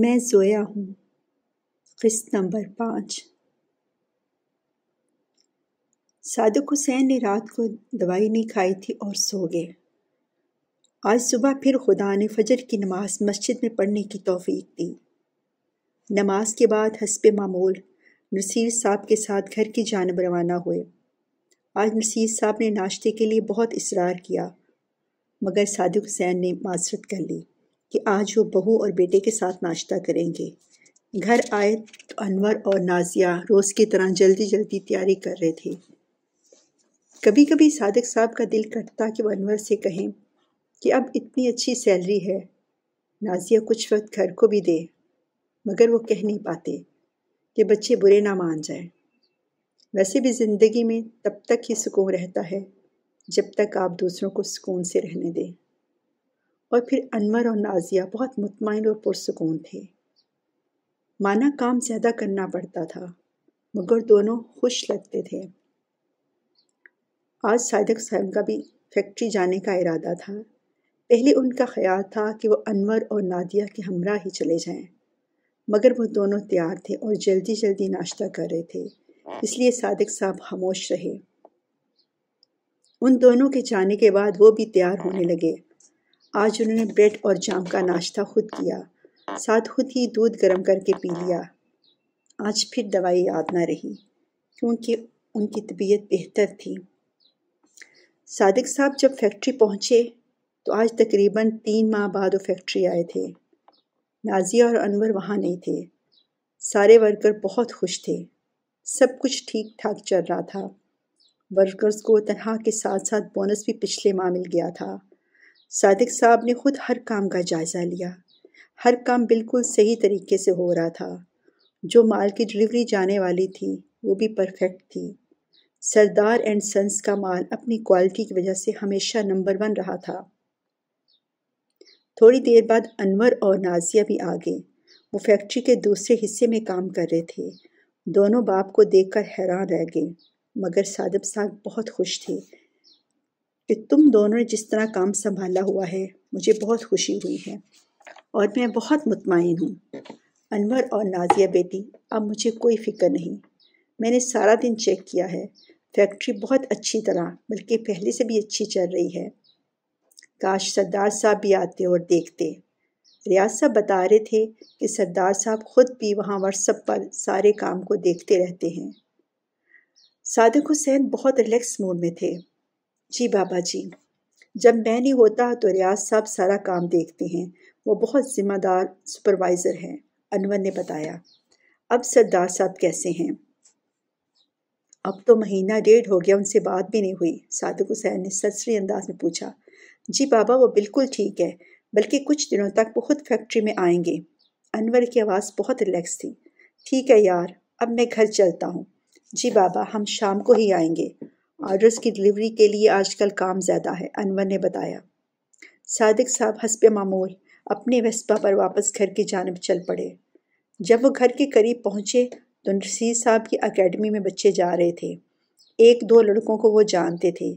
मैं जोया हूँ किस्त नंबर पाँच सादक हुसैन ने रात को दवाई नहीं खाई थी और सो गए आज सुबह फिर खुदा ने फजर की नमाज मस्जिद में पढ़ने की तोफीक दी नमाज के बाद हसब मामूल नसीर साहब के साथ घर की जानब रवाना हुए आज नसीर साहब ने नाश्ते के लिए बहुत इसरार किया मगर सादक हुसैन ने माजरत कर ली कि आज वो बहू और बेटे के साथ नाश्ता करेंगे घर आए तो अनवर और नाजिया रोज़ की तरह जल्दी जल्दी तैयारी कर रहे थे कभी कभी सादक साहब का दिल कटता कि वह अनवर से कहें कि अब इतनी अच्छी सैलरी है नाजिया कुछ वक्त घर को भी दे मगर वो कह नहीं पाते कि बच्चे बुरे ना मान जाए वैसे भी ज़िंदगी में तब तक ही सुकून रहता है जब तक आप दूसरों को सुकून से रहने दें और फिर अनवर और नाजिया बहुत मुतमिन और पुरसकून थे माना काम ज़्यादा करना पड़ता था मगर दोनों खुश लगते थे आज सादक साहब का भी फैक्ट्री जाने का इरादा था पहले उनका ख्याल था कि वो अनवर और नादिया के हमरा ही चले जाएं, मगर वो दोनों तैयार थे और जल्दी जल्दी नाश्ता कर रहे थे इसलिए सादक साहब खामोश रहे उन दोनों के जाने के बाद वो भी तैयार होने लगे आज उन्होंने ब्रेड और जाम का नाश्ता खुद किया साथ खुद ही दूध गर्म करके पी लिया आज फिर दवाई याद ना रही क्योंकि उनकी तबीयत बेहतर थी सादिक साहब जब फैक्ट्री पहुँचे तो आज तकरीबन तीन माह बाद वो फैक्ट्री आए थे नाजिया और अनवर वहाँ नहीं थे सारे वर्कर बहुत खुश थे सब कुछ ठीक ठाक चल रहा था वर्कर्स को तनख्वाह के साथ साथ बोनस भी पिछले माह मिल गया था सादिक साहब ने खुद हर काम का जायज़ा लिया हर काम बिल्कुल सही तरीके से हो रहा था जो माल की डिलीवरी जाने वाली थी वो भी परफेक्ट थी सरदार एंड सन्स का माल अपनी क्वालिटी की वजह से हमेशा नंबर वन रहा था थोड़ी देर बाद अनवर और नाजिया भी आ गए वो फैक्ट्री के दूसरे हिस्से में काम कर रहे थे दोनों बाप को देखकर हैरान रह गए मगर सादब साहब बहुत खुश थे कि तुम दोनों ने जिस तरह काम संभाला हुआ है मुझे बहुत खुशी हुई है और मैं बहुत मुतमिन हूँ अनवर और नाजिया बेटी अब मुझे कोई फिक्र नहीं मैंने सारा दिन चेक किया है फैक्ट्री बहुत अच्छी तरह बल्कि पहले से भी अच्छी चल रही है काश सरदार साहब भी आते और देखते रियाज साहब बता रहे थे कि सरदार साहब खुद भी वहाँ व्हाट्सअप पर सारे काम को देखते रहते हैं सादिक हुसैन बहुत रिलैक्स मूड में थे जी बाबा जी जब मैं नहीं होता तो रियाज साहब सारा काम देखते हैं वो बहुत ज़िम्मेदार सुपरवाइज़र हैं अनवर ने बताया अब सरदार साहब कैसे हैं अब तो महीना डेढ़ हो गया उनसे बात भी नहीं हुई सादक हुसैन ने सरसरी अंदाज में पूछा जी बाबा वो बिल्कुल ठीक है बल्कि कुछ दिनों तक वो खुद फैक्ट्री में आएंगे अनवर की आवाज़ बहुत रिलैक्स थी ठीक है यार अब मैं घर चलता हूँ जी बाबा हम शाम को ही आएंगे ऑर्डर्स की डिलीवरी के लिए आजकल काम ज़्यादा है अनवर ने बताया सादिक साहब हंसप मामूल अपने वस्पा पर वापस घर की जानब चल पड़े जब वो घर के करीब पहुँचे तो नसीर साहब की अकेडमी में बच्चे जा रहे थे एक दो लड़कों को वो जानते थे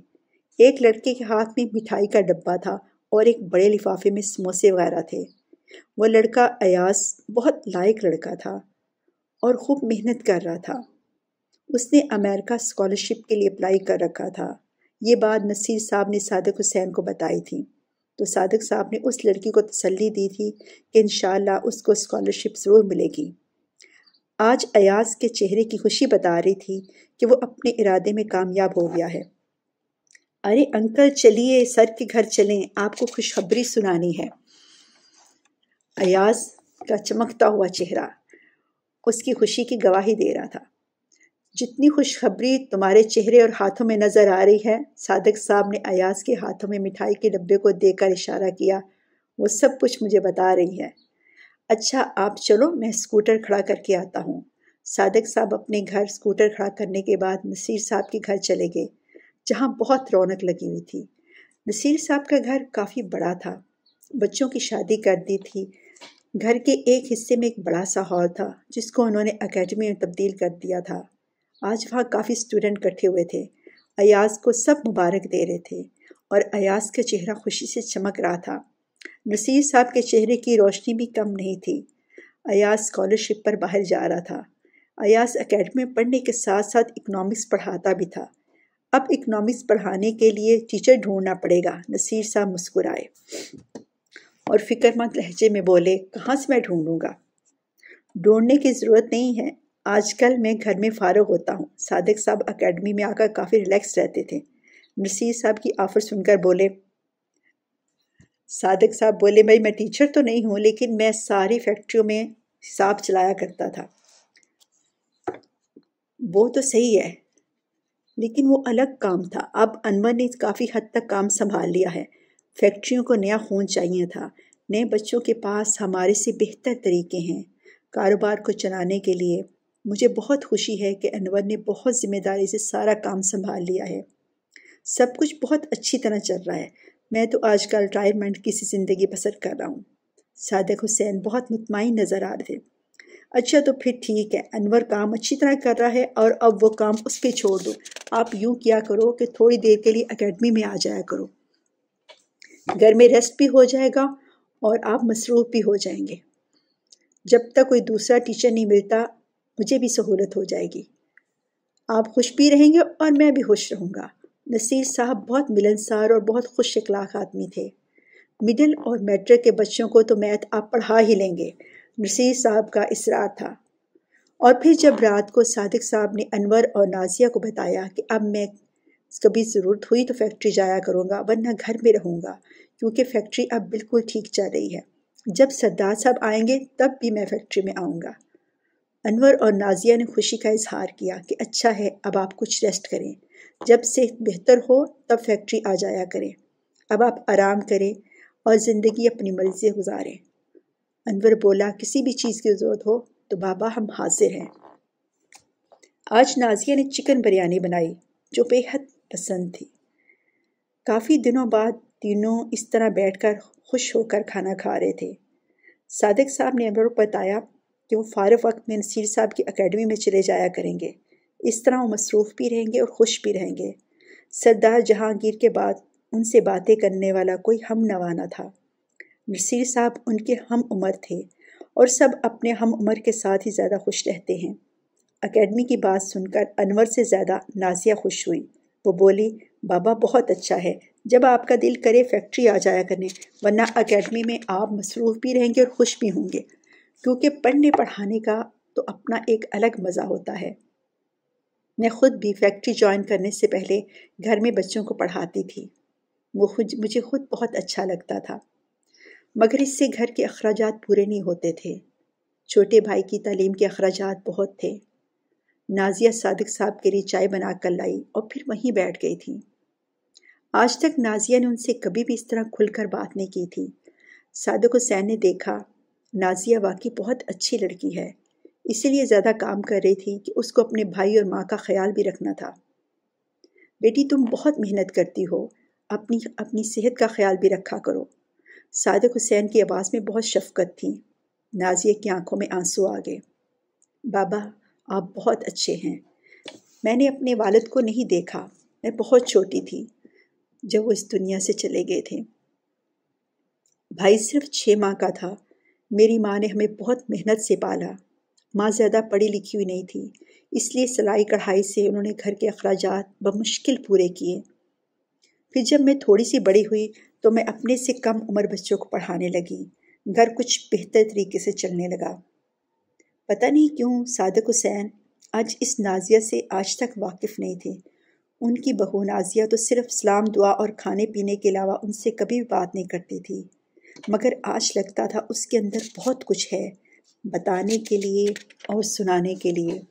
एक लड़के के हाथ में मिठाई का डब्बा था और एक बड़े लिफाफे में समोसे वगैरह थे वो लड़का अयास बहुत लायक लड़का था और खूब मेहनत कर रहा था उसने अमेरिका स्कॉलरशिप के लिए अप्लाई कर रखा था ये बात नसीर साहब ने सादक हुसैन को बताई थी तो सादक साहब ने उस लड़की को तसल्ली दी थी कि इन उसको स्कॉलरशिप ज़रूर मिलेगी आज अयाज के चेहरे की खुशी बता रही थी कि वो अपने इरादे में कामयाब हो गया है अरे अंकल चलिए सर के घर चलें आपको खुशखबरी सुनानी है अयाज का चमकता हुआ चेहरा उसकी खुशी की गवाही दे रहा था जितनी खुशखबरी तुम्हारे चेहरे और हाथों में नज़र आ रही है सादक साहब ने अयास के हाथों में मिठाई के डब्बे को देकर इशारा किया वो सब कुछ मुझे बता रही है अच्छा आप चलो मैं स्कूटर खड़ा करके आता हूँ सादक साहब अपने घर स्कूटर खड़ा करने के बाद नसीर साहब के घर चले गए जहाँ बहुत रौनक लगी हुई थी नसीर साहब का घर काफ़ी बड़ा था बच्चों की शादी कर दी थी घर के एक हिस्से में एक बड़ा सा हॉल था जिसको उन्होंने अकेडमी में तब्दील कर दिया था आज वहाँ काफ़ी स्टूडेंट इकट्ठे हुए थे अयाज को सब मुबारक दे रहे थे और अयाज का चेहरा खुशी से चमक रहा था नसीर साहब के चेहरे की रोशनी भी कम नहीं थी अयाज स्कॉलरशिप पर बाहर जा रहा था अयाज अकेडमी में पढ़ने के साथ साथ इकनॉमिक्स पढ़ाता भी था अब इकनॉमिक्स पढ़ाने के लिए टीचर ढूंढना पड़ेगा नसीर साहब मुस्कुराए और फिक्रमंद लहजे में बोले कहाँ से मैं ढूंढूंगा ढूंढने की ज़रूरत नहीं है आजकल मैं घर में फ़ारो होता हूँ सादिक साहब अकेडमी में आकर काफ़ी रिलैक्स रहते थे नसीर साहब की ऑफ़र सुनकर बोले सादिक साहब बोले भाई मैं टीचर तो नहीं हूँ लेकिन मैं सारी फैक्ट्रियों में हिसाब चलाया करता था वो तो सही है लेकिन वो अलग काम था अब अनवर ने काफ़ी हद तक काम संभाल लिया है फैक्ट्रियों को नया खून चाहिए था नए बच्चों के पास हमारे से बेहतर तरीके हैं कारोबार को चलाने के लिए मुझे बहुत खुशी है कि अनवर ने बहुत ज़िम्मेदारी से सारा काम संभाल लिया है सब कुछ बहुत अच्छी तरह चल रहा है मैं तो आजकल रिटायरमेंट की सी ज़िंदगी बसर कर रहा हूँ सादक हुसैन बहुत मुतमिन नज़र आ रहे थे अच्छा तो फिर ठीक है अनवर काम अच्छी तरह कर रहा है और अब वो काम उस पर छोड़ दो आप यूँ किया करो कि थोड़ी देर के लिए अकेडमी में आ जाया करो घर में रेस्ट भी हो जाएगा और आप मसरूफ़ भी हो जाएंगे जब तक कोई दूसरा टीचर नहीं मिलता मुझे भी सहूलत हो जाएगी आप खुश भी रहेंगे और मैं भी खुश रहूँगा नसीर साहब बहुत मिलनसार और बहुत खुश अखलाक आदमी थे मिडिल और मैट्रिक के बच्चों को तो मैथ आप पढ़ा ही लेंगे नसीर साहब का इसरार था और फिर जब रात को सादिक साहब ने अनवर और नाजिया को बताया कि अब मैं कभी ज़रूरत हुई तो फैक्ट्री जाया करूँगा वरना घर में रहूँगा क्योंकि फैक्ट्री अब बिल्कुल ठीक चल रही है जब सरदार साहब आएंगे तब भी मैं फैक्ट्री में आऊँगा अनवर और नाजिया ने खुशी का इजहार किया कि अच्छा है अब आप कुछ रेस्ट करें जब से बेहतर हो तब फैक्ट्री आ जाया करें अब आप आराम करें और ज़िंदगी अपनी मर्ज़ी से गुजारें अनवर बोला किसी भी चीज़ की ज़रूरत हो तो बाबा हम हाजिर हैं आज नाजिया ने चिकन बिरयानी बनाई जो बेहद पसंद थी काफ़ी दिनों बाद तीनों इस तरह बैठकर खुश होकर खाना खा रहे थे सादिक साहब ने अनवर को बताया कि वो फ़ारग वक्त में नसीर साहब की अकेडमी में चले जाया करेंगे इस तरह वो मसरूफ़ भी रहेंगे और खुश भी रहेंगे सरदार जहांगीर के बाद उनसे बातें करने वाला कोई हम नवाना था नसीर साहब उनके हम उम्र थे और सब अपने हम उम्र के साथ ही ज़्यादा खुश रहते हैं अकेडमी की बात सुनकर अनवर से ज़्यादा नाजिया खुश हुई वो बोली बाबा बहुत अच्छा है जब आपका दिल करे फैक्ट्री आ जाया करने वरना अकेडमी में आप मसरूफ़ भी रहेंगे और खुश भी होंगे क्योंकि पढ़ने पढ़ाने का तो अपना एक अलग मज़ा होता है मैं ख़ुद भी फैक्ट्री ज्वाइन करने से पहले घर में बच्चों को पढ़ाती थी वो खुद मुझे खुद बहुत अच्छा लगता था मगर इससे घर के अखराज पूरे नहीं होते थे छोटे भाई की तालीम के अखराज बहुत थे नाजिया सादिक साहब के लिए चाय बना कर लाई और फिर वहीं बैठ गई थी आज तक नाजिया ने उनसे कभी भी इस तरह खुलकर बात नहीं की थी सादक हुसैन ने देखा नाजिया वाकई बहुत अच्छी लड़की है इसीलिए ज़्यादा काम कर रही थी कि उसको अपने भाई और माँ का ख्याल भी रखना था बेटी तुम बहुत मेहनत करती हो अपनी अपनी सेहत का ख्याल भी रखा करो सादक हुसैन की आवाज़ में बहुत शफकत थी नाजिया की आंखों में आंसू आ गए बाबा आप बहुत अच्छे हैं मैंने अपने वालद को नहीं देखा मैं बहुत छोटी थी जब वो इस दुनिया से चले गए थे भाई सिर्फ छः माह का था मेरी माँ ने हमें बहुत मेहनत से पाला माँ ज़्यादा पढ़ी लिखी हुई नहीं थी इसलिए सिलाई कढ़ाई से उन्होंने घर के अखराज बमुश्किल पूरे किए फिर जब मैं थोड़ी सी बड़ी हुई तो मैं अपने से कम उम्र बच्चों को पढ़ाने लगी घर कुछ बेहतर तरीके से चलने लगा पता नहीं क्यों सादक हुसैन आज इस नाजिया से आज तक वाकिफ़ नहीं थे उनकी बहू नाजिया तो सिर्फ सलाम दुआ और खाने पीने के अलावा उनसे कभी बात नहीं करती थी मगर आज लगता था उसके अंदर बहुत कुछ है बताने के लिए और सुनाने के लिए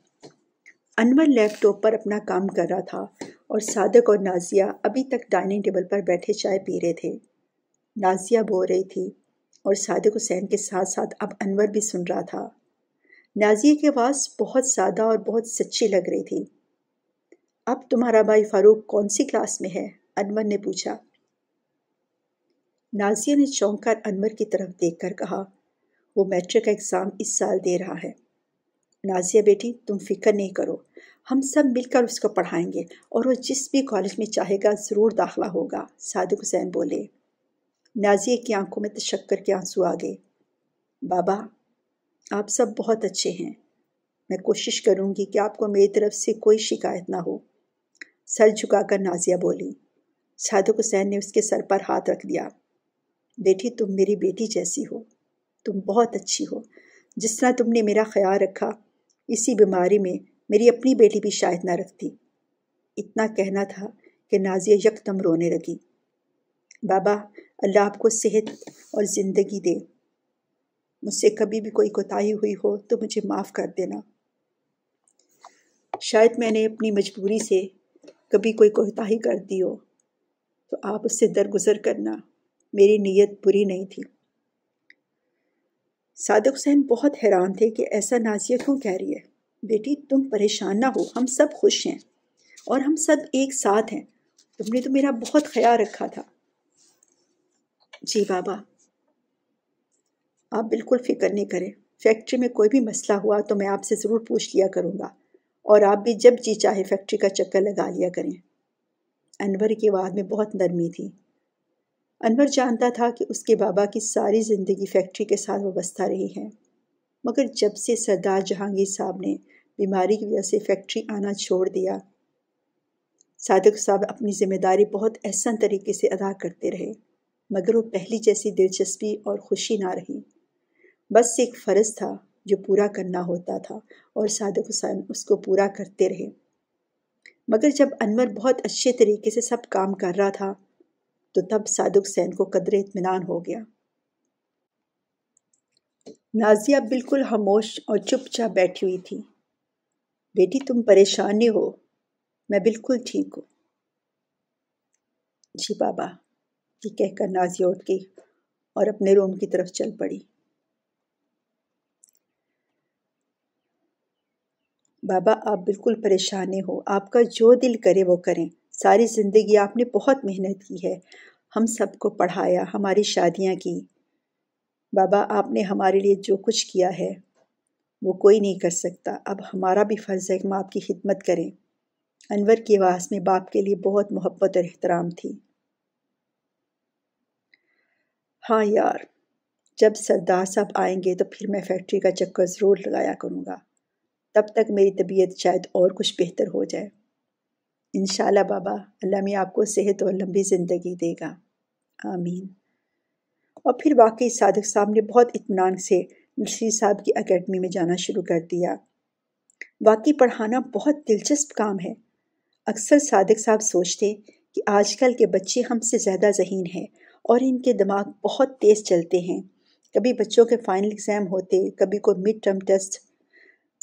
अनवर लैपटॉप पर अपना काम कर रहा था और सादक और नाजिया अभी तक डाइनिंग टेबल पर बैठे चाय पी रहे थे नाजिया बो रही थी और सादक हुसैन के साथ साथ अब अनवर भी सुन रहा था नाजिया की आवाज़ बहुत सादा और बहुत सच्ची लग रही थी अब तुम्हारा भाई फ़ारूक कौन सी क्लास में है अनवर ने पूछा नाजिया ने चौंक कर अनवर की तरफ देख कर कहा वो मैट्रिक का एग्ज़ाम इस साल दे रहा है नाजिया बेटी तुम फिक्र नहीं करो हम सब मिलकर उसको पढ़ाएंगे और वो जिस भी कॉलेज में चाहेगा ज़रूर दाखला होगा सादिक हुसैन बोले नाजिया की आंखों में तशक्कर के आंसू आ गए बाबा आप सब बहुत अच्छे हैं मैं कोशिश करूंगी कि आपको मेरी तरफ से कोई शिकायत ना हो सर झुकाकर नाजिया बोली साधु हुसैन ने उसके सर पर हाथ रख दिया बेटी तुम मेरी बेटी जैसी हो तुम बहुत अच्छी हो जिस तरह तुमने मेरा ख्याल रखा इसी बीमारी में मेरी अपनी बेटी भी शायद ना रखती इतना कहना था कि नाजिया यकदम रोने लगी बाबा अल्लाह आपको सेहत और ज़िंदगी दे मुझसे कभी भी कोई कोताही हुई हो तो मुझे माफ़ कर देना शायद मैंने अपनी मजबूरी से कभी कोई कोताही कर दी हो तो आप उससे दरगुजर करना मेरी नीयत बुरी नहीं थी सादक हुसैन बहुत हैरान थे कि ऐसा नाजिया क्यों कह रही है बेटी तुम परेशान ना हो हम सब खुश हैं और हम सब एक साथ हैं तुमने तो मेरा बहुत ख्याल रखा था जी बाबा आप बिल्कुल फिक्र नहीं करें फैक्ट्री में कोई भी मसला हुआ तो मैं आपसे ज़रूर पूछ लिया करूँगा और आप भी जब जी चाहे फैक्ट्री का चक्कर लगा लिया करें अनवर की आवाज़ में बहुत नरमी थी अनवर जानता था कि उसके बाबा की सारी ज़िंदगी फैक्ट्री के साथ वाबस्ता रही है मगर जब से सरदार जहांगीर साहब ने बीमारी की वजह से फैक्ट्री आना छोड़ दिया सादक साहब अपनी जिम्मेदारी बहुत एहसन तरीके से अदा करते रहे मगर वो पहली जैसी दिलचस्पी और खुशी ना रही बस एक फ़र्ज़ था जो पूरा करना होता था और सादक हुसैन उसको पूरा करते रहे मगर जब अनवर बहुत अच्छे तरीके से सब काम कर रहा था तो तब साधुक सैन को कदर इतमान हो गया नाजिया बिल्कुल खामोश और चुपचाप बैठी हुई थी बेटी तुम परेशान नहीं हो मैं बिल्कुल ठीक हूँ जी बाबा ये कहकर नाजिया उठ गई और अपने रूम की तरफ चल पड़ी बाबा आप बिल्कुल परेशान हो आपका जो दिल करे वो करें सारी ज़िंदगी आपने बहुत मेहनत की है हम सबको पढ़ाया हमारी शादियाँ की बाबा आपने हमारे लिए जो कुछ किया है वो कोई नहीं कर सकता अब हमारा भी फ़र्ज़ है कि हम आपकी खिदमत करें अनवर की आवाज़ में बाप के लिए बहुत मोहब्बत और एहतराम थी हाँ यार जब सरदार साहब आएंगे तो फिर मैं फैक्ट्री का चक्कर ज़रूर लगाया करूँगा तब तक मेरी तबीयत शायद और कुछ बेहतर हो जाए इन बाबा अल्लाह में आपको सेहत और लंबी ज़िंदगी देगा आमीन और फिर वाकई सादक साहब ने बहुत इतमान से नशीद साहब की अकेडमी में जाना शुरू कर दिया वाकई पढ़ाना बहुत दिलचस्प काम है अक्सर सादक साहब सोचते कि आजकल के बच्चे हमसे ज़्यादा जहीन हैं और इनके दिमाग बहुत तेज़ चलते हैं कभी बच्चों के फाइनल एग्ज़ाम होते कभी कोई मिड टर्म टेस्ट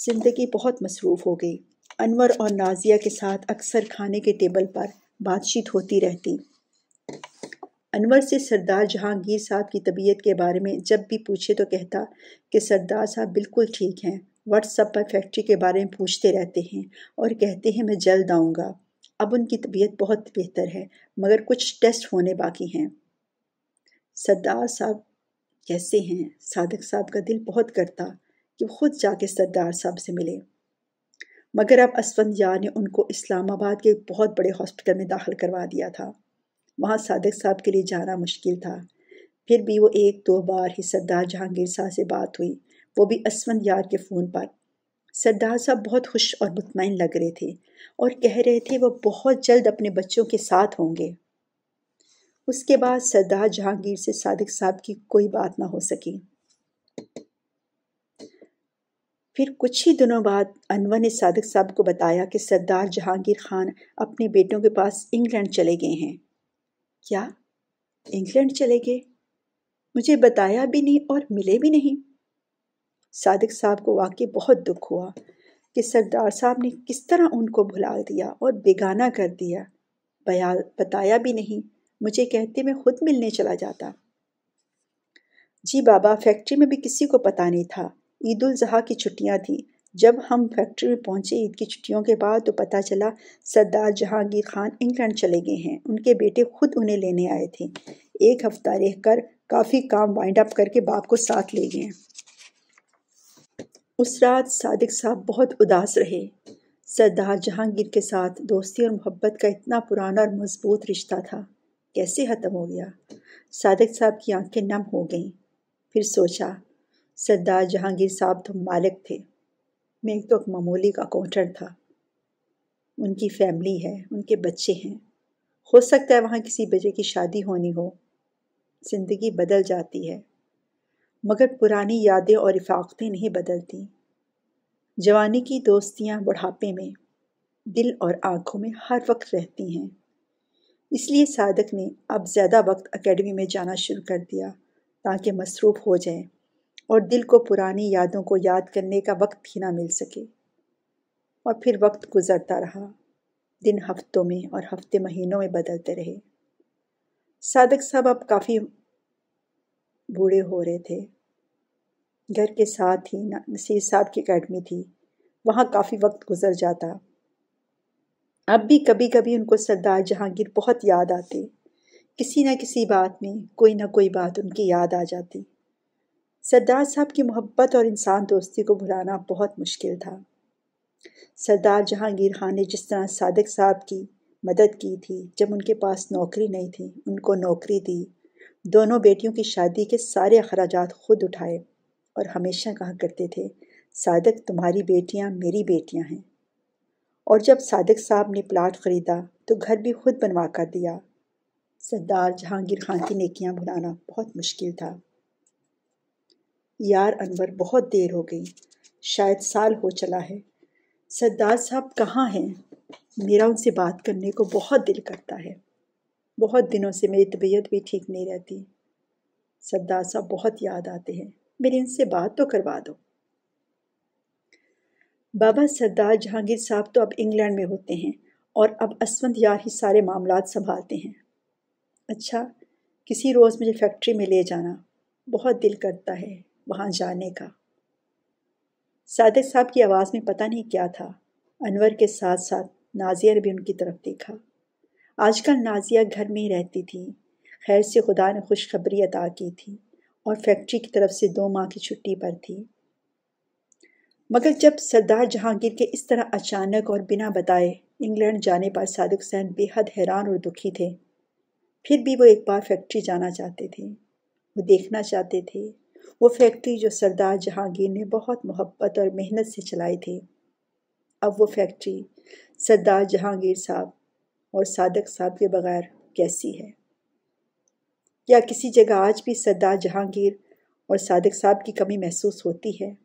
ज़िंदगी बहुत मसरूफ़ हो गई अनवर और नाजिया के साथ अक्सर खाने के टेबल पर बातचीत होती रहती अनवर से सरदार जहांगीर साहब की तबीयत के बारे में जब भी पूछे तो कहता कि सरदार साहब बिल्कुल ठीक हैं व्हाट्सअप पर फैक्ट्री के बारे में पूछते रहते हैं और कहते हैं मैं जल्द आऊँगा अब उनकी तबीयत बहुत बेहतर है मगर कुछ टेस्ट होने बाकी हैं सरदार साहब कैसे हैं सादक साहब का दिल बहुत करता कि वो खुद जाके सरदार साहब से मिले मगर अब असफंद यार ने उनको इस्लामाबाद के एक बहुत बड़े हॉस्पिटल में दाखिल करवा दिया था वहाँ सादक साहब के लिए जाना मुश्किल था फिर भी वो एक दो बार ही सरदार जहांगीर साहब से बात हुई वो भी असवंत यार के फ़ोन पर सरदार साहब बहुत खुश और मुतमिन लग रहे थे और कह रहे थे वो बहुत जल्द अपने बच्चों के साथ होंगे उसके बाद सरदार जहांगीर से सादिक साहब की कोई बात ना हो सकी फिर कुछ ही दिनों बाद अनवर ने सादक साहब को बताया कि सरदार जहांगीर खान अपने बेटों के पास इंग्लैंड चले गए हैं क्या इंग्लैंड चले गए मुझे बताया भी नहीं और मिले भी नहीं सादिक साहब को वाकई बहुत दुख हुआ कि सरदार साहब ने किस तरह उनको भुला दिया और बेगाना कर दिया बया बताया भी नहीं मुझे कहते मैं खुद मिलने चला जाता जी बाबा फैक्ट्री में भी किसी को पता नहीं था ईद उजहा की छुट्टियां थीं जब हम फैक्ट्री में पहुंचे ईद की छुट्टियों के बाद तो पता चला सरदार जहांगीर खान इंग्लैंड चले गए हैं उनके बेटे खुद उन्हें लेने आए थे एक हफ्ता रह कर काफ़ी काम वाइंड अप करके बाप को साथ ले गए उस रात सादिक साहब बहुत उदास रहे सरदार जहांगीर के साथ दोस्ती और मोहब्बत का इतना पुराना और मजबूत रिश्ता था कैसे ख़त्म हो गया सादिक साहब की आंखें नम हो गईं फिर सोचा सरदार जहांगीर साहब तो मालिक थे मैं तो एक मामूली का काउंटर था उनकी फैमिली है उनके बच्चे हैं हो सकता है वहाँ किसी बजे की शादी होनी हो ज़िंदगी बदल जाती है मगर पुरानी यादें और इफाकतें नहीं बदलती जवानी की दोस्तियाँ बुढ़ापे में दिल और आँखों में हर वक्त रहती हैं इसलिए सादक ने अब ज़्यादा वक्त एकेडमी में जाना शुरू कर दिया ताकि मसरूफ़ हो जाए और दिल को पुरानी यादों को याद करने का वक्त ही ना मिल सके और फिर वक्त गुजरता रहा दिन हफ्तों में और हफ्ते महीनों में बदलते रहे सादक साहब अब काफ़ी बूढ़े हो रहे थे घर के साथ ही नसीर साहब की अकेडमी थी वहाँ काफ़ी वक्त गुजर जाता अब भी कभी कभी उनको सरदार जहांगीर बहुत याद आते किसी न किसी बात में कोई ना कोई बात उनकी याद आ जाती सरदार साहब की मोहब्बत और इंसान दोस्ती को भुलाना बहुत मुश्किल था सरदार जहांगीर खान ने जिस तरह सादक साहब की मदद की थी जब उनके पास नौकरी नहीं थी उनको नौकरी दी दोनों बेटियों की शादी के सारे अखराज खुद उठाए और हमेशा कहा करते थे सादक तुम्हारी बेटियां मेरी बेटियां हैं और जब सादक साहब ने प्लाट ख़रीदा तो घर भी खुद बनवा कर दिया सरदार जहांगीर खान की नेकियां भुलाना बहुत मुश्किल था यार अनवर बहुत देर हो गई शायद साल हो चला है सरदार साहब कहाँ हैं मेरा उनसे बात करने को बहुत दिल करता है बहुत दिनों से मेरी तबीयत भी ठीक नहीं रहती सरदार साहब बहुत याद आते हैं मेरी इनसे बात तो करवा दो बाबा सरदार जहांगीर साहब तो अब इंग्लैंड में होते हैं और अब असवंत यार ही सारे मामला संभालते हैं अच्छा किसी रोज़ मुझे फैक्ट्री में ले जाना बहुत दिल करता है वहाँ जाने का सादिक साहब की आवाज़ में पता नहीं क्या था अनवर के साथ साथ नाजिया ने भी उनकी तरफ देखा आजकल नाजिया घर में ही रहती थी खैर से खुदा ने खुशखबरी अदा की थी और फैक्ट्री की तरफ से दो माह की छुट्टी पर थी मगर जब सरदार जहांगीर के इस तरह अचानक और बिना बताए इंग्लैंड जाने पर सादिक हुसैन बेहद हैरान और दुखी थे फिर भी वो एक बार फैक्ट्री जाना चाहते थे वो देखना चाहते थे वो फैक्ट्री जो सरदार जहांगीर ने बहुत मोहब्बत और मेहनत से चलाई थी अब वो फैक्ट्री सरदार जहांगीर साहब और सादक साहब के बगैर कैसी है या किसी जगह आज भी सरदार जहांगीर और सादक साहब की कमी महसूस होती है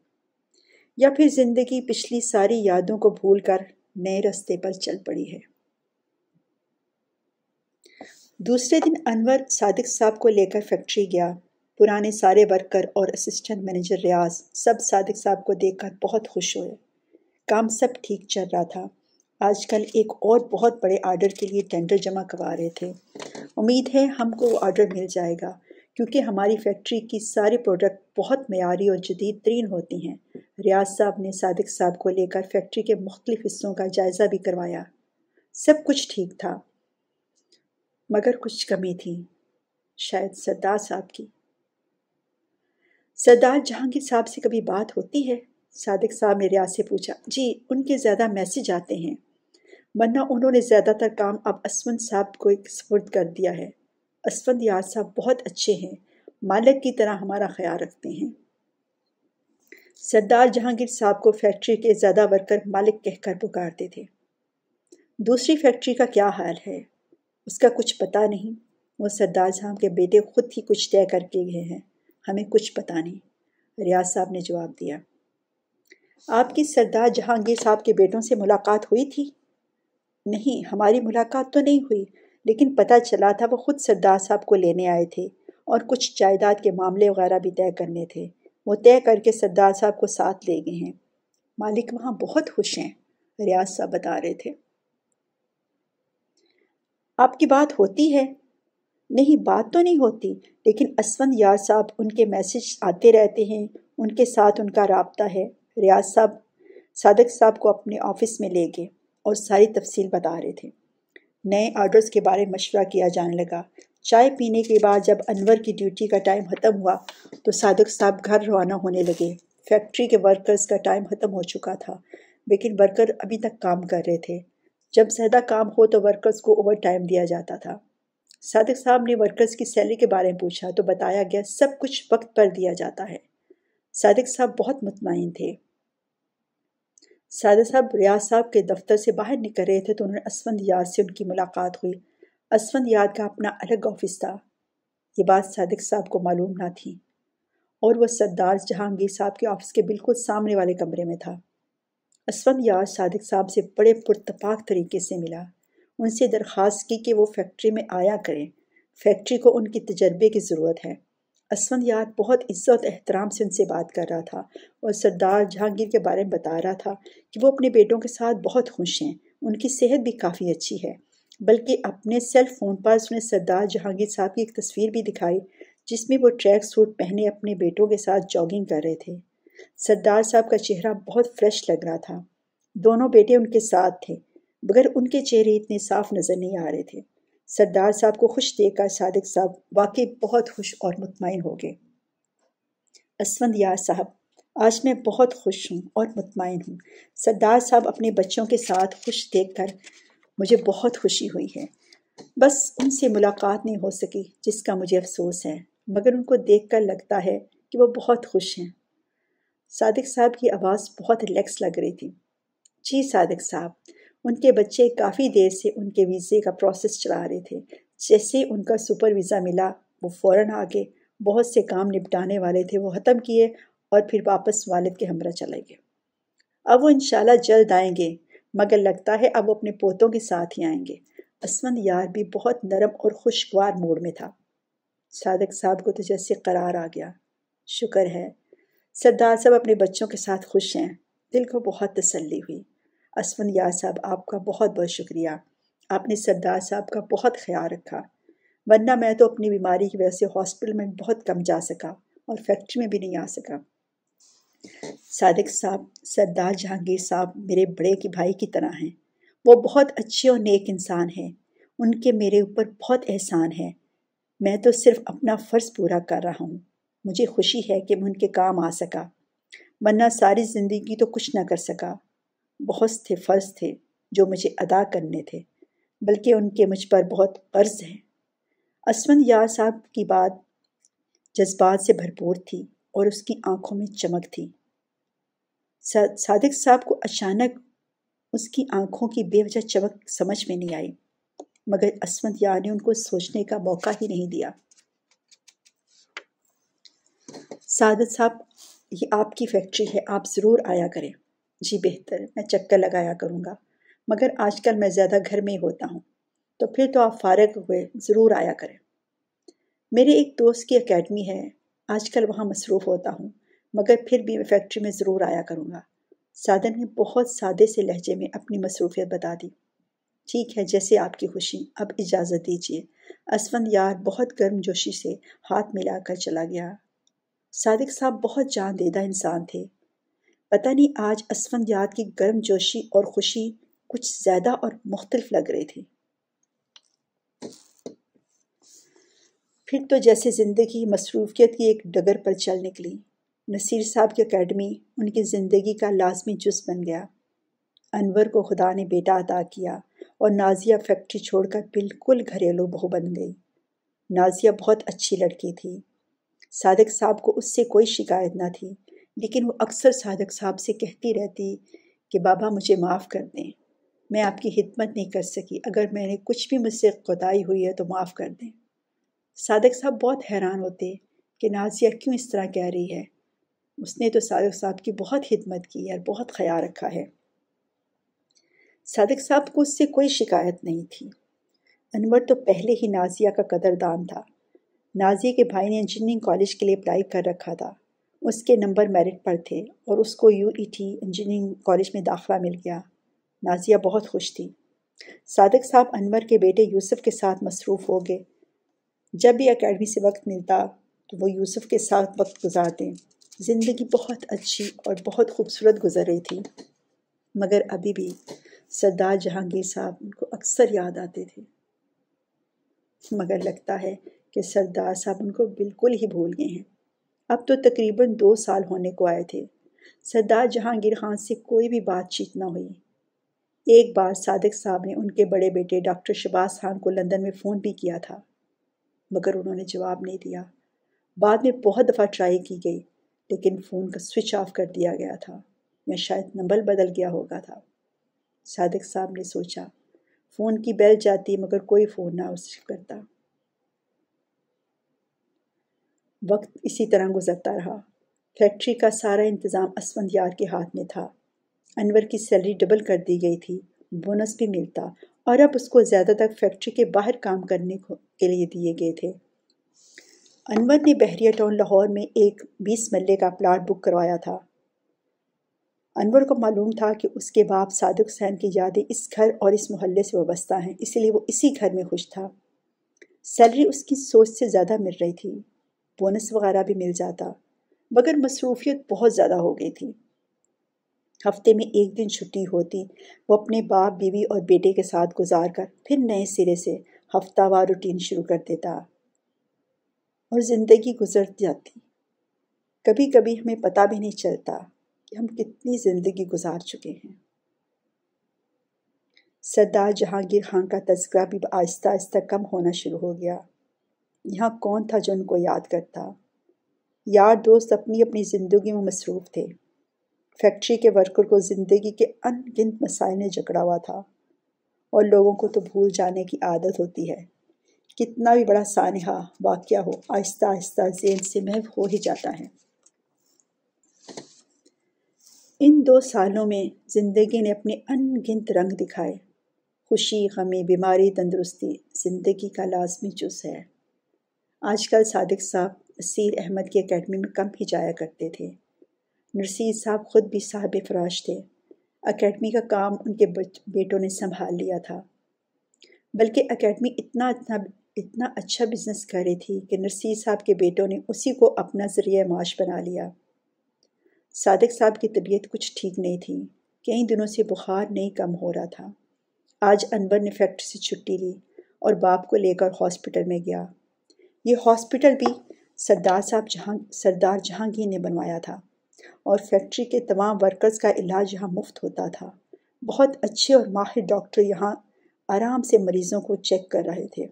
या फिर ज़िंदगी पिछली सारी यादों को भूलकर नए रास्ते पर चल पड़ी है दूसरे दिन अनवर सादिक साहब को लेकर फैक्ट्री गया पुराने सारे वर्कर और असिस्टेंट मैनेजर रियाज सब सादिक साहब को देखकर बहुत खुश हुए काम सब ठीक चल रहा था आजकल एक और बहुत बड़े आर्डर के लिए टेंडर जमा करवा रहे थे उम्मीद है हमको वो आर्डर मिल जाएगा क्योंकि हमारी फैक्ट्री की सारी प्रोडक्ट बहुत मैारी और जदीद तरीन होती हैं रियाज साहब ने सादिक साहब को लेकर फैक्ट्री के मुख्तलिफ हिस्सों का जायज़ा भी करवाया सब कुछ ठीक था मगर कुछ कमी थी शायद सरदार साहब की सरदार जहांगीर साहब से कभी बात होती है सादिक साहब ने रियाज से पूछा जी उनके ज़्यादा मैसेज आते हैं वरना उन्होंने ज़्यादातर काम अब असवंत साहब को एक स्पुर्द कर दिया है असवंत यार साहब बहुत अच्छे हैं मालिक की तरह हमारा ख्याल रखते हैं सरदार जहांगीर साहब को फैक्ट्री के ज़्यादा वर्कर मालिक कहकर पुकारते थे दूसरी फैक्ट्री का क्या हाल है उसका कुछ पता नहीं वो सरदार साहब के बेटे खुद ही कुछ तय करके गए हैं हमें कुछ पता नहीं रियाज साहब ने जवाब दिया आपकी सरदार जहांगीर साहब के बेटों से मुलाकात हुई थी नहीं हमारी मुलाकात तो नहीं हुई लेकिन पता चला था वो खुद सरदार साहब को लेने आए थे और कुछ जायदाद के मामले वगैरह भी तय करने थे वो तय करके सरदार साहब को साथ ले गए हैं मालिक वहाँ बहुत खुश हैं रियाज साहब बता रहे थे आपकी बात होती है नहीं बात तो नहीं होती लेकिन असवंत यार साहब उनके मैसेज आते रहते हैं उनके साथ उनका रबता है रियाज साहब सादक साहब को अपने ऑफिस में ले गए और सारी तफसील बता रहे थे नए ऑर्डर्स के बारे में मशवरा किया जाने लगा चाय पीने के बाद जब अनवर की ड्यूटी का टाइम ख़त्म हुआ तो सादक साहब घर रवाना होने लगे फैक्ट्री के वर्कर्स का टाइम ख़त्म हो चुका था लेकिन वर्कर अभी तक काम कर रहे थे जब ज्यादा काम हो तो वर्कर्स को ओवर टाइम दिया जाता था सादक साहब ने वर्कर्स की सैलरी के बारे में पूछा तो बताया गया सब कुछ वक्त पर दिया जाता है सादिक साहब बहुत मुतमिन थे सादिक साहब रियाज साहब के दफ्तर से बाहर निकल रहे थे तो उन्होंने असवंत याद से उनकी मुलाकात हुई असवंत याद का अपना अलग ऑफिस था ये बात सादिक साहब को मालूम ना थी और वह सरदार जहांगीर साहब के ऑफिस के बिल्कुल सामने वाले कमरे में था असवंत याद सादिक साहब से बड़े पुरतपाक तरीके से मिला उनसे दरख्वास्त की कि वो फैक्ट्री में आया करें फैक्ट्री को उनके तजर्बे की ज़रूरत है असवंत याद बहुत इज़्ज़त एहतराम से उनसे बात कर रहा था और सरदार जहांगीर के बारे में बता रहा था कि वो अपने बेटों के साथ बहुत खुश हैं उनकी सेहत भी काफ़ी अच्छी है बल्कि अपने सेल फ़ोन पर उसने सरदार जहांगीर साहब की एक तस्वीर भी दिखाई जिसमें वो ट्रैक सूट पहने अपने बेटों के साथ जॉगिंग कर रहे थे सरदार साहब का चेहरा बहुत फ्रेश लग रहा था दोनों बेटे उनके साथ थे मगर उनके चेहरे इतने साफ नज़र नहीं आ रहे थे सरदार साहब को खुश देखकर सादिक साहब वाकई बहुत खुश और मुतमिन हो गए असवंद यार साहब आज मैं बहुत खुश हूँ और मुतमिन हूँ सरदार साहब अपने बच्चों के साथ खुश देख कर मुझे बहुत खुशी हुई है बस उनसे मुलाकात नहीं हो सकी जिसका मुझे अफसोस है मगर उनको देख कर लगता है कि वो बहुत खुश हैं सादिक साहब की आवाज़ बहुत रिलैक्स लग रही थी जी सादिक साहब उनके बच्चे काफ़ी देर से उनके वीज़े का प्रोसेस चला रहे थे जैसे उनका सुपर वीज़ा मिला वो फ़ौर आ गए बहुत से काम निपटाने वाले थे वो ख़त्म किए और फिर वापस वालिद के हमरा चले गए अब वो इन जल्द आएंगे मगर लगता है अब वो अपने पोतों के साथ ही आएंगे असमंद यार भी बहुत नरम और खुशगवार मूड में था सादक साहब को तो जैसे करार आ गया शुक्र है सरदार साहब अपने बच्चों के साथ खुश हैं दिल को बहुत तसल्ली हुई असमन यार साहब आपका बहुत बहुत शुक्रिया आपने सरदार साहब का बहुत ख्याल रखा वरना मैं तो अपनी बीमारी की वजह से हॉस्पिटल में बहुत कम जा सका और फैक्ट्री में भी नहीं आ सका सादिक साहब सरदार जहांगीर साहब मेरे बड़े के भाई की तरह हैं वो बहुत अच्छे और नेक इंसान हैं उनके मेरे ऊपर बहुत एहसान है मैं तो सिर्फ अपना फ़र्ज़ पूरा कर रहा हूँ मुझे खुशी है कि मैं उनके काम आ सका वरना सारी ज़िंदगी तो कुछ ना कर सका बहुत से फ़र्ज़ थे जो मुझे अदा करने थे बल्कि उनके मुझ पर बहुत कर्ज़ हैं असमंद यार साहब की बात जज्बात से भरपूर थी और उसकी आंखों में चमक थी सादिक साहब को अचानक उसकी आंखों की बेवजह चमक समझ में नहीं आई मगर असवंत यार ने उनको सोचने का मौका ही नहीं दिया सादत साहब ये आपकी फैक्ट्री है आप ज़रूर आया करें जी बेहतर मैं चक्कर लगाया करूँगा मगर आजकल मैं ज़्यादा घर में ही होता हूँ तो फिर तो आप फारग हुए ज़रूर आया करें मेरे एक दोस्त की एकेडमी है आजकल वहाँ मसरूफ़ होता हूँ मगर फिर भी मैं फैक्ट्री में ज़रूर आया करूँगा साधन ने बहुत सादे से लहजे में अपनी मसरूफियत बता दी ठीक है जैसे आपकी खुशी अब इजाज़त दीजिए असवंद यार बहुत गर्म जोशी से हाथ मिलाकर चला गया सादिक साहब बहुत जान देदा इंसान थे पता नहीं आज याद की गर्म जोशी और खुशी कुछ ज़्यादा और मुख्तलिफ लग रही थी फिर तो जैसे ज़िंदगी मसरूफियत की एक डगर पर चल निकली नसीर साहब की अकेडमी उनकी ज़िंदगी का लाजमी जुज बन गया अनवर को खुदा ने बेटा अदा किया और नाजिया फैक्ट्री छोड़कर बिल्कुल घरेलू बहू बन गई नाजिया बहुत अच्छी लड़की थी सादक साहब को उससे कोई शिकायत ना थी लेकिन वो अक्सर साधक साहब से कहती रहती कि बाबा मुझे माफ़ कर दें मैं आपकी हिदमत नहीं कर सकी अगर मैंने कुछ भी मुझसे खुदाई हुई है तो माफ़ कर दें सादक साहब बहुत हैरान होते कि नाजिया क्यों इस तरह कह रही है उसने तो सादक साहब की बहुत हिदमत की है और बहुत ख्याल रखा है सादक साहब को उससे कोई शिकायत नहीं थी अनवर तो पहले ही नाजिया का कदरदान था नाजिया के भाई ने इंजीनियरिंग कॉलेज के लिए अप्लाई कर रखा था उसके नंबर मेरिट पर थे और उसको U E T engineering college में दाखिला मिल गया नाजिया बहुत खुश थी सादक साहब अनवर के बेटे यूसुफ के साथ मसरूफ़ हो गए जब भी अकेडमी से वक्त मिलता तो वो यूसुफ के साथ वक्त गुजारते ज़िंदगी बहुत अच्छी और बहुत खूबसूरत गुजर रही थी मगर अभी भी सरदार जहांगीर साहब उनको अक्सर याद आते थे मगर लगता है कि सरदार साहब उनको बिल्कुल ही भूल गए हैं अब तो तकरीबन दो साल होने को आए थे सरदार जहांगीर खान से कोई भी बातचीत ना हुई एक बार सादिक साहब ने उनके बड़े बेटे डॉक्टर शबाज खान को लंदन में फ़ोन भी किया था मगर उन्होंने जवाब नहीं दिया बाद में बहुत दफ़ा ट्राई की गई लेकिन फ़ोन का स्विच ऑफ कर दिया गया था या शायद नंबर बदल गया होगा था सादिक साहब ने सोचा फ़ोन की बेल जाती मगर कोई फ़ोन ना उस करता वक्त इसी तरह गुजरता रहा फैक्ट्री का सारा इंतज़ाम असवंत यार के हाथ में था अनवर की सैलरी डबल कर दी गई थी बोनस भी मिलता और अब उसको ज़्यादा तक फैक्ट्री के बाहर काम करने के लिए दिए गए थे अनवर ने बहरिया टाउन लाहौर में एक बीस मल्ले का प्लाट बुक करवाया था अनवर को मालूम था कि उसके बाप सादक हुसैन की यादें इस घर और इस मोहल्ले से वाबस्ता हैं इसलिए वो इसी घर में खुश था सैलरी उसकी सोच से ज़्यादा मिल रही थी बोनस वगैरह भी मिल जाता मगर मसरूफियत बहुत ज़्यादा हो गई थी हफ्ते में एक दिन छुट्टी होती वो अपने बाप बीवी और बेटे के साथ गुजार कर फिर नए सिरे से हफ्तावार रूटीन शुरू कर देता और ज़िंदगी गुजर जाती कभी कभी हमें पता भी नहीं चलता कि हम कितनी ज़िंदगी गुजार चुके हैं सरदार जहांगीर खान का तस्करा भी आहिस्ता आहिस्ता कम होना शुरू हो गया यहाँ कौन था जो उनको याद करता यार दोस्त अपनी अपनी ज़िंदगी में मसरूफ़ थे फैक्ट्री के वर्कर को ज़िंदगी के अनगिनत मसाइल ने जकड़ा हुआ था और लोगों को तो भूल जाने की आदत होती है कितना भी बड़ा सानहा वाक़ हो आहिस्ता आहिस्ता जेन से महव हो ही जाता है इन दो सालों में ज़िंदगी ने अपने अनगिनत रंग दिखाए खुशी गमी बीमारी तंदरुस्ती ज़िंदगी का लाजमी जुज़ है आजकल सादिक साहब सीर अहमद की एकेडमी में कम ही जाया करते थे नसीर साहब खुद भी साहब फराश थे एकेडमी का काम उनके बेटों ने संभाल लिया था बल्कि एकेडमी इतना इतना इतना अच्छा बिजनेस कर रही थी कि नसीर साहब के बेटों ने उसी को अपना ज़रिया माश बना लिया सादिक साहब की तबीयत कुछ ठीक नहीं थी कई दिनों से बुखार नहीं कम हो रहा था आज अनबर ने फैक्ट्री से छुट्टी ली और बाप को लेकर हॉस्पिटल में गया ये हॉस्पिटल भी सरदार साहब जहाँ सरदार जहांगीर ने बनवाया था और फैक्ट्री के तमाम वर्कर्स का इलाज यहाँ मुफ्त होता था बहुत अच्छे और माहिर डॉक्टर यहाँ आराम से मरीज़ों को चेक कर रहे थे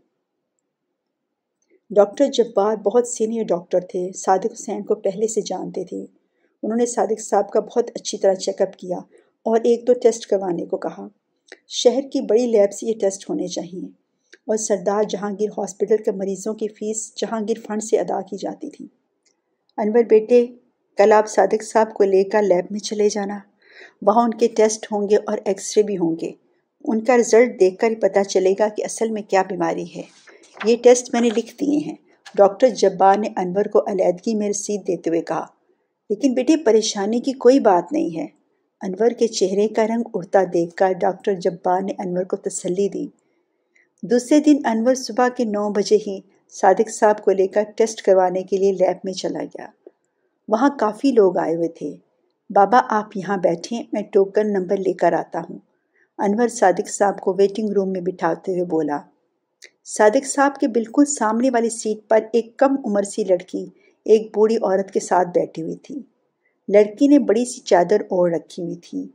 डॉक्टर जब्बार बहुत सीनियर डॉक्टर थे सादिक हुसैन को पहले से जानते थे उन्होंने सादिक साहब का बहुत अच्छी तरह चेकअप किया और एक दो टेस्ट करवाने को कहा शहर की बड़ी लैब से ये टेस्ट होने चाहिए और सरदार जहांगीर हॉस्पिटल के मरीज़ों की फ़ीस जहांगीर फंड से अदा की जाती थी अनवर बेटे कल आप सादिक साहब को लेकर लैब में चले जाना वहाँ उनके टेस्ट होंगे और एक्सरे भी होंगे उनका रिज़ल्ट देखकर ही पता चलेगा कि असल में क्या बीमारी है ये टेस्ट मैंने लिख दिए हैं डॉक्टर जब्बार ने अनवर को अलीहदगी में रसीद देते हुए कहा लेकिन बेटे परेशानी की कोई बात नहीं है अनवर के चेहरे का रंग उड़ता देखकर डॉक्टर जब्बार ने अनवर को तसल्ली दी दूसरे दिन अनवर सुबह के नौ बजे ही सादिक साहब को लेकर टेस्ट करवाने के लिए लैब में चला गया वहाँ काफ़ी लोग आए हुए थे बाबा आप यहाँ बैठें मैं टोकन नंबर लेकर आता हूँ अनवर सादिक साहब को वेटिंग रूम में बिठाते हुए बोला सादिक साहब के बिल्कुल सामने वाली सीट पर एक कम उम्र सी लड़की एक बूढ़ी औरत के साथ बैठी हुई थी लड़की ने बड़ी सी चादर ओढ़ रखी हुई थी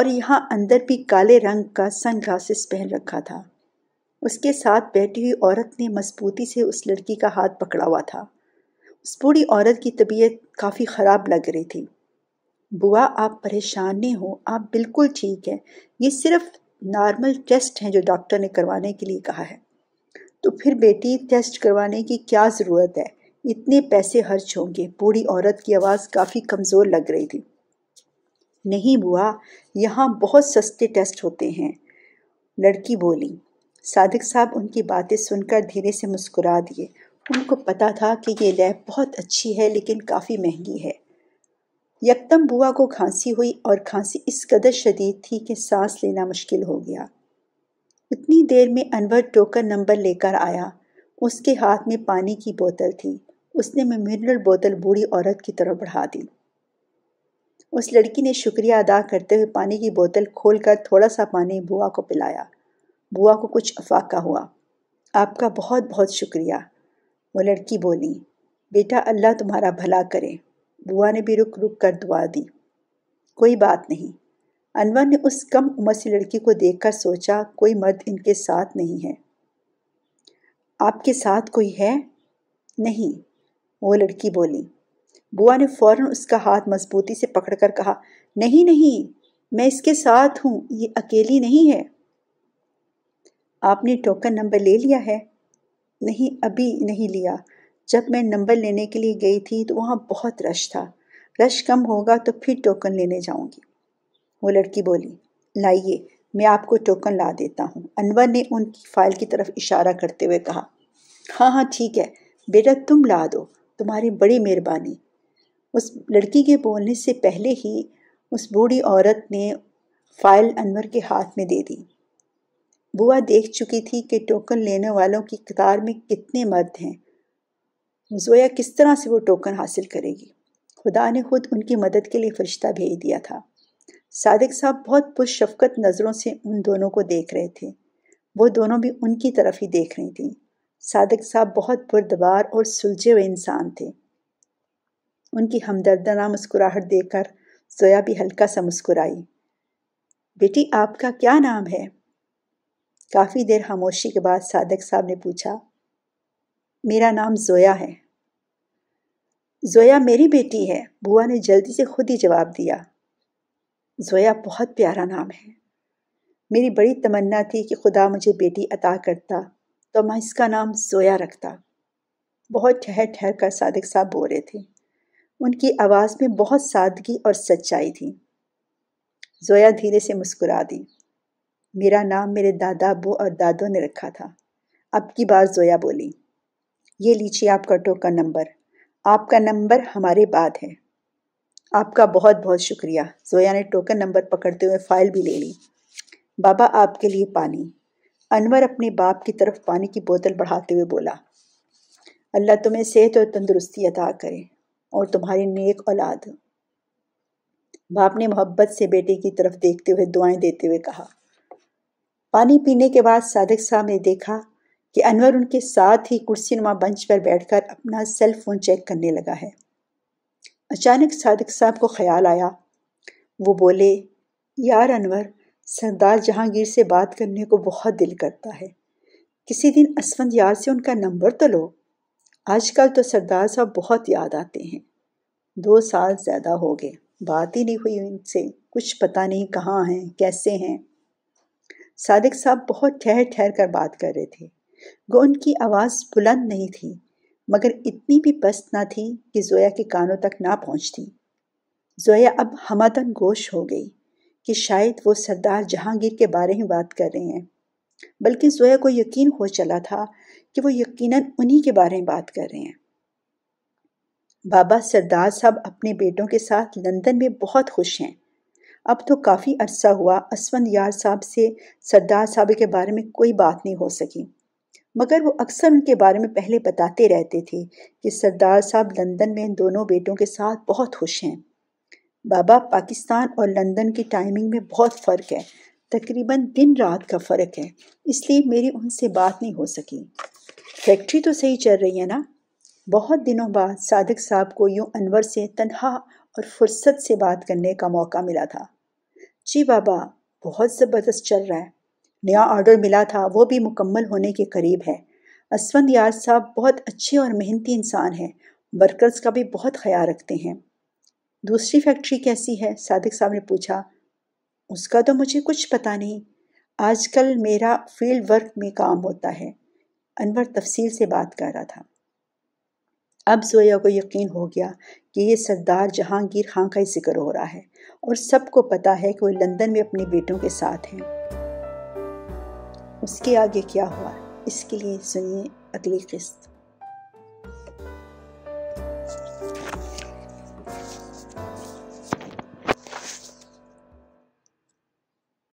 और यहाँ अंदर भी काले रंग का सन ग्लासेस पहन रखा था उसके साथ बैठी हुई औरत ने मजबूती से उस लड़की का हाथ पकड़ा हुआ था उस बूढ़ी औरत की तबीयत काफ़ी ख़राब लग रही थी बुआ आप परेशान नहीं हो आप बिल्कुल ठीक हैं ये सिर्फ नॉर्मल टेस्ट हैं जो डॉक्टर ने करवाने के लिए कहा है तो फिर बेटी टेस्ट करवाने की क्या ज़रूरत है इतने पैसे खर्च होंगे बूढ़ी औरत की आवाज़ काफ़ी कमज़ोर लग रही थी नहीं बुआ यहाँ बहुत सस्ते टेस्ट होते हैं लड़की बोली सादक साहब उनकी बातें सुनकर धीरे से मुस्कुरा दिए उनको पता था कि ये लैब बहुत अच्छी है लेकिन काफ़ी महंगी है यकदम बुआ को खांसी हुई और खांसी इस कदर शदीद थी कि सांस लेना मुश्किल हो गया उतनी देर में अनवर टोकर नंबर लेकर आया उसके हाथ में पानी की बोतल थी उसने मिनरल बोतल बूढ़ी औरत की तरफ बढ़ा दी उस लड़की ने शुक्रिया अदा करते हुए पानी की बोतल खोलकर थोड़ा सा पानी बुआ को पिलाया बुआ को कुछ अफाका हुआ आपका बहुत बहुत शुक्रिया वो लड़की बोली बेटा अल्लाह तुम्हारा भला करे बुआ ने भी रुक रुक कर दुआ दी कोई बात नहीं अनवर ने उस कम उम्र से लड़की को देखकर सोचा कोई मर्द इनके साथ नहीं है आपके साथ कोई है नहीं वो लड़की बोली बुआ ने फौरन उसका हाथ मजबूती से पकड़कर कहा नहीं नहीं मैं इसके साथ हूँ ये अकेली नहीं है आपने टोकन नंबर ले लिया है नहीं अभी नहीं लिया जब मैं नंबर लेने के लिए गई थी तो वहाँ बहुत रश था रश कम होगा तो फिर टोकन लेने जाऊँगी वो लड़की बोली लाइए मैं आपको टोकन ला देता हूँ अनवर ने उनकी फाइल की तरफ इशारा करते हुए कहा हाँ हाँ ठीक है बेटा तुम ला दो तुम्हारी बड़ी मेहरबानी उस लड़की के बोलने से पहले ही उस बूढ़ी औरत ने फाइल अनवर के हाथ में दे दी बुआ देख चुकी थी कि टोकन लेने वालों की कतार में कितने मर्द हैं जोया किस तरह से वो टोकन हासिल करेगी खुदा ने खुद उनकी मदद के लिए फरिश्ता भेज दिया था सादिक साहब बहुत पुरशफकत नज़रों से उन दोनों को देख रहे थे वो दोनों भी उनकी तरफ ही देख रही थी सादिक साहब बहुत पुरदबार और सुलझे हुए इंसान थे उनकी हमदर्दना मुस्कुराहट देकर जोया भी हल्का सा मुस्कुराई बेटी आपका क्या नाम है काफ़ी देर खामोशी के बाद सादक साहब ने पूछा मेरा नाम जोया है जोया मेरी बेटी है बुआ ने जल्दी से खुद ही जवाब दिया जोया बहुत प्यारा नाम है मेरी बड़ी तमन्ना थी कि खुदा मुझे बेटी अता करता तो मैं इसका नाम जोया रखता बहुत ठहर ठहर कर सादक साहब बोल रहे थे उनकी आवाज़ में बहुत सादगी और सच्चाई थी जोया धीरे से मुस्कुरा दी मेरा नाम मेरे दादा अबू और दादों ने रखा था अब की बार जोया बोली ये लीजिए आपका टोका नंबर आपका नंबर हमारे बाद है आपका बहुत बहुत शुक्रिया जोया ने टोकन नंबर पकड़ते हुए फाइल भी ले ली बाबा आपके लिए पानी अनवर अपने बाप की तरफ पानी की बोतल बढ़ाते हुए बोला अल्लाह तुम्हें सेहत और तंदुरुस्ती अदा करे और तुम्हारी नेक औलाद बाप ने मोहब्बत से बेटे की तरफ देखते हुए दुआएं देते हुए कहा पानी पीने के बाद सादक साहब ने देखा कि अनवर उनके साथ ही कुर्सी नुमा बंच पर बैठकर अपना सेल फोन चेक करने लगा है अचानक सादक साहब को ख्याल आया वो बोले यार अनवर सरदार जहांगीर से बात करने को बहुत दिल करता है किसी दिन असवंत यार से उनका नंबर तो लो आजकल तो सरदार साहब बहुत याद आते हैं दो साल ज़्यादा हो गए बात ही नहीं हुई उनसे कुछ पता नहीं कहाँ हैं कैसे हैं सादिक साहब बहुत ठहर ठहर कर बात कर रहे थे गो उनकी आवाज़ बुलंद नहीं थी मगर इतनी भी पस्त ना थी कि जोया के कानों तक ना पहुंचती। जोया अब हमादन गोश हो गई कि शायद वो सरदार जहांगीर के बारे में बात कर रहे हैं बल्कि जोया को यकीन हो चला था कि वो यकीनन उन्हीं के बारे में बात कर रहे हैं बाबा सरदार साहब अपने बेटों के साथ लंदन में बहुत खुश हैं अब तो काफ़ी अरसा हुआ असवंत यार साहब से सरदार साहब के बारे में कोई बात नहीं हो सकी मगर वो अक्सर उनके बारे में पहले बताते रहते थे कि सरदार साहब लंदन में इन दोनों बेटों के साथ बहुत खुश हैं बाबा पाकिस्तान और लंदन की टाइमिंग में बहुत फ़र्क है तकरीबन दिन रात का फ़र्क है इसलिए मेरी उनसे बात नहीं हो सकी फैक्ट्री तो सही चल रही है ना बहुत दिनों बाद सादक साहब को यूँ अनवर से तनहा और फुर्सत से बात करने का मौका मिला था जी बाबा बहुत ज़बरदस्त चल रहा है नया ऑर्डर मिला था वो भी मुकम्मल होने के करीब है असफंद यार साहब बहुत अच्छे और मेहनती इंसान हैं वर्कर्स का भी बहुत ख्याल रखते हैं दूसरी फैक्ट्री कैसी है सादिक साहब ने पूछा उसका तो मुझे कुछ पता नहीं आजकल मेरा फील्ड वर्क में काम होता है अनवर तफसील से बात कर रहा था अब जोया को यकीन हो गया कि ये सरदार जहांगीर खां का ही जिक्र हो रहा है और सबको पता है कि वो लंदन में अपने बेटों के साथ हैं उसके आगे क्या हुआ इसके लिए सुनिए अगली किस्त